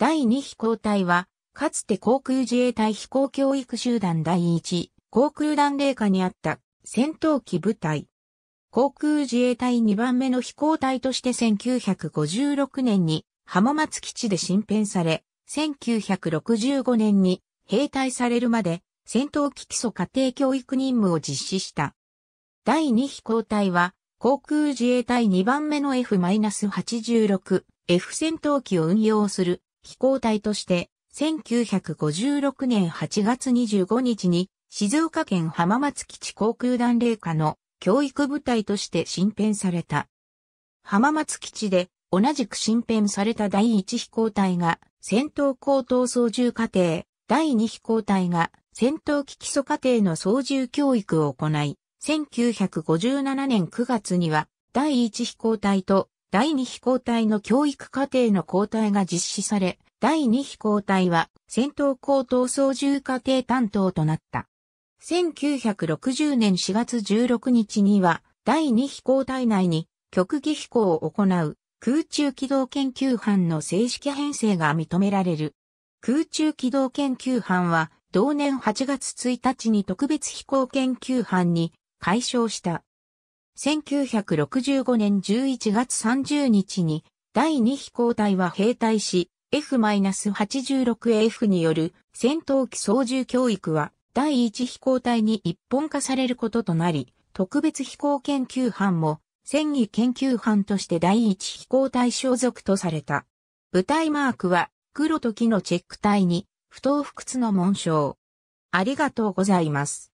第2飛行隊は、かつて航空自衛隊飛行教育集団第1航空団霊下にあった戦闘機部隊。航空自衛隊2番目の飛行隊として1956年に浜松基地で新編され、1965年に兵隊されるまで戦闘機基礎家庭教育任務を実施した。第2飛行隊は航空自衛隊2番目の F-86F 戦闘機を運用する飛行隊として、1956年8月25日に、静岡県浜松基地航空団霊下の教育部隊として新編された。浜松基地で同じく新編された第1飛行隊が戦闘高等操縦課程、第2飛行隊が戦闘機基礎課程の操縦教育を行い、1957年9月には第1飛行隊と第2飛行隊の教育課程の交代が実施され、第2飛行隊は戦闘高等操縦課程担当となった。1960年4月16日には、第2飛行隊内に極技飛行を行う空中機動研究班の正式編成が認められる。空中機動研究班は同年8月1日に特別飛行研究班に解消した。1965年11月30日に第2飛行隊は兵隊し、F-86AF による戦闘機操縦教育は第1飛行隊に一本化されることとなり、特別飛行研究班も戦技研究班として第1飛行隊所属とされた。部隊マークは黒と木のチェック隊に不当不屈の紋章。ありがとうございます。